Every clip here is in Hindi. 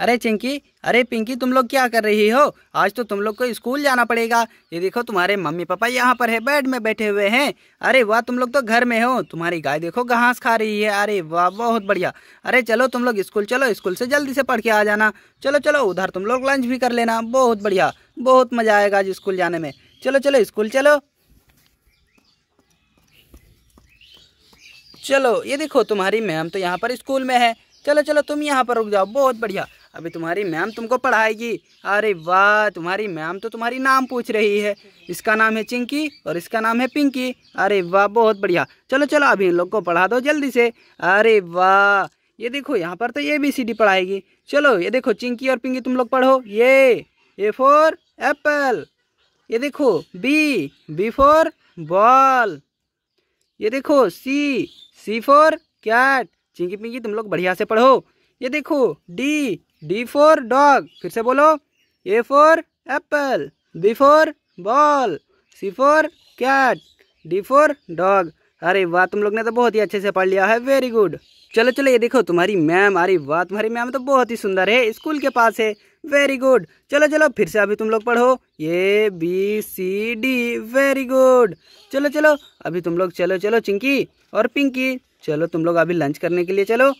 अरे चिंकी अरे पिंकी तुम लोग क्या कर रही हो आज तो तुम लोग को स्कूल जाना पड़ेगा ये देखो तुम्हारे मम्मी पापा यहाँ पर है बेड में बैठे हुए हैं अरे वाह तुम लोग तो घर में हो तुम्हारी गाय देखो घास खा रही है अरे वाह बहुत बढ़िया अरे चलो तुम लोग स्कूल चलो स्कूल से जल्दी से पढ़ के आ जाना चलो चलो उधर तुम लोग लंच भी कर लेना बहुत बढ़िया बहुत मज़ा आएगा आज स्कूल जाने में चलो चलो स्कूल चलो चलो ये देखो तुम्हारी मैम तो यहाँ पर स्कूल में है चलो चलो तुम यहाँ पर रुक जाओ बहुत बढ़िया अभी तुम्हारी मैम तुमको पढ़ाएगी अरे वाह तुम्हारी मैम तो तुम्हारी नाम पूछ रही है इसका नाम है चिंकी और इसका नाम है पिंकी अरे वाह बहुत बढ़िया चलो चलो अभी इन लोग को पढ़ा दो जल्दी से अरे वाह ये देखो यहाँ पर तो ए बी सी डी पढ़ाएगी चलो ये देखो चिंकी और पिंकी तुम लोग पढ़ो ये ए फोर एप्पल ये देखो बी बी फोर बॉल ये देखो C C for cat Chinki Pinki तुम लोग बढ़िया से पढ़ो ये देखो डी डी फोर डॉग फिर से बोलो A for apple B for ball C for cat D for dog अरे वाह तुम लोग ने तो बहुत ही अच्छे से पढ़ लिया है वेरी गुड चलो चलो ये देखो तुम्हारी मैम अरे वाह तुम्हारी मैम तो बहुत ही सुंदर है स्कूल के पास है वेरी गुड चलो चलो फिर से अभी तुम लोग पढ़ो A B C D very good चलो चलो अभी तुम लोग चलो चलो चिंकी और पिंकी चलो तुम लोग अभी लंच करने के लिए चलो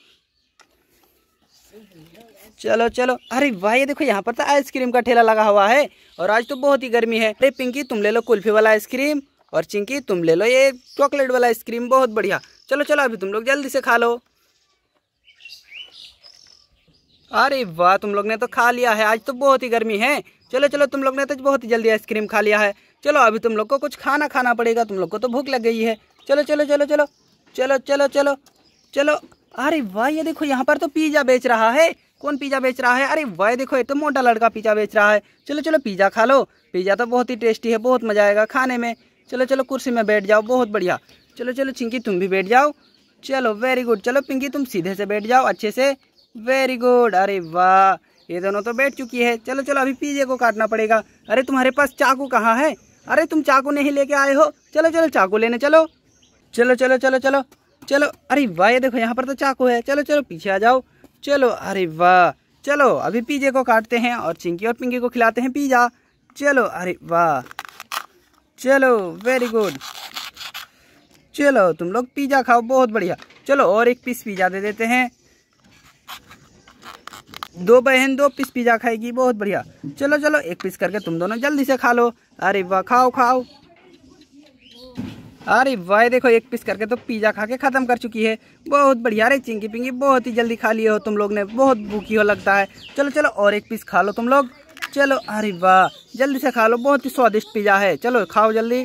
चलो चलो अरे भाई ये देखो यहाँ पर तो आइसक्रीम का ठेला लगा हुआ है और आज तो बहुत ही गर्मी है अरे पिंकी तुम ले लो कुल्फी वाला आइसक्रीम और चिंकी तुम ले लो ये चॉकलेट वाला आइसक्रीम बहुत बढ़िया चलो चलो अभी तुम लोग जल्दी से खा लो अरे वाह तुम लोग ने तो खा लिया है आज तो बहुत ही गर्मी है चलो चलो तुम लोग ने तो बहुत ही जल्दी आइसक्रीम खा लिया है चलो अभी तुम लोग को कुछ खाना खाना पड़ेगा तुम लोग को तो भूख लग गई है चलो चलो चलो चलो चलो चलो चलो चलो अरे वाह ये देखो यहाँ पर तो पिज़्ज़ा बेच रहा है कौन पिज़्ज़ा बेच रहा है अरे वह देखो ये तो मोटा लड़का पिज़्ज़ा बेच रहा है चलो चलो पिज़्ज़ा खा लो पिज़्ज़ा तो बहुत ही टेस्टी है बहुत मज़ा आएगा खाने में चलो चलो कुर्सी में बैठ जाओ बहुत बढ़िया चलो चलो चिंकी तुम भी बैठ जाओ चलो वेरी गुड चलो पिंकी तुम सीधे से बैठ जाओ अच्छे से वेरी गुड अरे वाह ये दोनों तो बैठ चुकी है चलो चलो अभी पिज़्ज़े को काटना पड़ेगा अरे तुम्हारे पास चाकू कहाँ है अरे तुम चाकू नहीं लेके आए हो चलो चलो चाकू लेने चलो चलो चलो चलो चलो चलो अरे वाह ये देखो यहाँ पर तो चाकू है चलो चलो पीछे आ जाओ चलो अरे वाह चलो अभी पिज्जे को काटते हैं और चिंकी और पिंकी को खिलाते हैं पिज्जा चलो अरे वाह चलो वेरी गुड चलो तुम लोग पिज्जा खाओ बहुत बढ़िया चलो और एक पीस पिज्जा दे देते हैं दो बहन दो पीस पिज्जा खाएगी बहुत बढ़िया चलो चलो एक पीस करके तुम दोनों जल्दी से खा लो अरे वाह खाओ खाओ अरे भाई देखो एक पीस करके तो पिज़्ज़ा खा के ख़त्म कर चुकी है बहुत बढ़िया रे चिंकी पिंकी बहुत ही जल्दी खा लिए हो तुम लोग ने बहुत भूखी हो लगता है चलो चलो और एक पीस खा लो तुम लोग चलो अरे वाह जल्दी से खा लो बहुत ही स्वादिष्ट पिज़्ज़ा है चलो खाओ जल्दी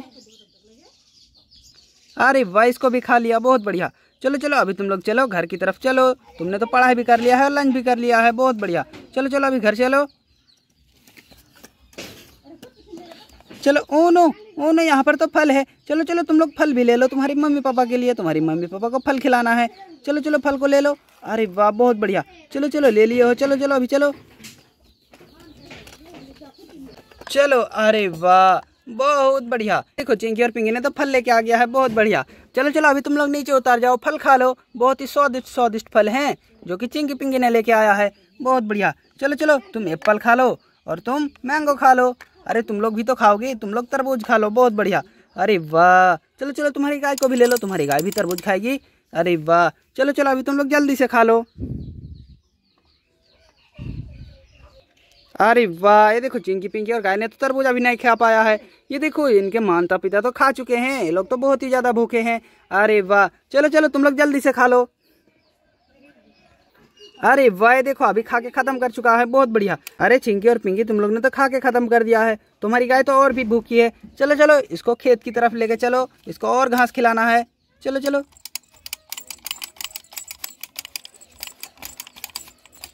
अरे वाह इसको भी खा लिया बहुत बढ़िया चलो चलो अभी तुम लोग चलो घर की तरफ चलो तुमने तो पढ़ाई भी कर लिया है लंच भी कर लिया है बहुत बढ़िया चलो चलो अभी घर चलो चलो ओ नो ओ नो यहाँ पर तो फल है चलो चलो तुम लोग फल भी ले लो तुम्हारी मम्मी पापा के लिए तुम्हारी मम्मी पापा को फल खिलाना है चलो चलो फल को ले लो अरे वाह बहुत बढ़िया चलो चलो ले लिए हो चलो चलो अभी चलो चलो अरे वाह बहुत बढ़िया देखो चिंकी और पिंकी ने तो फल लेके आ गया है बहुत बढ़िया चलो चलो अभी तुम लोग नीचे उतार जाओ फल खा लो बहुत ही स्वादिष्ट स्वादिष्ट फल हैं जो कि चिंकी पिंकी ने लेके आया है बहुत बढ़िया चलो चलो तुम एप्पल खा लो और तुम मैंगो खा लो अरे तुम लोग भी तो खाओगे तुम लोग तरबूज खा लो बहुत बढ़िया अरे वाह चलो चलो तुम्हारी गाय को भी ले लो तुम्हारी गाय भी तरबूज खाएगी अरे वाह चलो चलो अभी तुम लोग जल्दी से खा लो अरे वाह ये देखो चिंकी पिंकी और गाय ने तो तरबूज अभी नहीं खा पाया है ये देखो इनके माता पिता तो खा चुके हैं ये लोग तो बहुत ही ज़्यादा भूखे हैं अरे वाह चलो चलो तुम लोग जल्दी से खा लो अरे वह देखो अभी खा के खत्म कर चुका है बहुत बढ़िया अरे चिंकी और पिंकी तुम लोग ने तो खा के खत्म कर दिया है तुम्हारी गाय तो और भी भूखी है चलो चलो इसको खेत की तरफ लेके चलो इसको और घास खिलाना है चलो चलो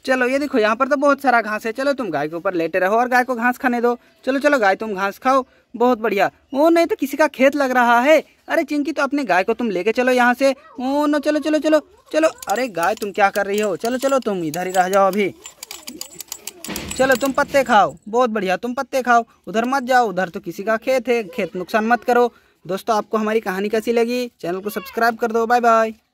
चलो ये देखो यहाँ पर तो बहुत सारा घास है चलो तुम गाय के ऊपर लेटे रहो और गाय को घास खाने दो चलो चलो गाय तुम घास खाओ बहुत बढ़िया ओ नहीं तो किसी का खेत लग रहा है अरे चिंकी तो अपने गाय को तुम लेके चलो यहाँ से ओ नो चलो चलो चलो चलो अरे गाय तुम क्या कर रही हो चलो चलो तुम इधर ही रह जाओ अभी चलो तुम पत्ते खाओ बहुत बढ़िया तुम पत्ते खाओ उधर मत जाओ उधर तो किसी का खेत है खेत नुकसान मत करो दोस्तों आपको हमारी कहानी कैसी लगी चैनल को सब्सक्राइब कर दो बाय बाय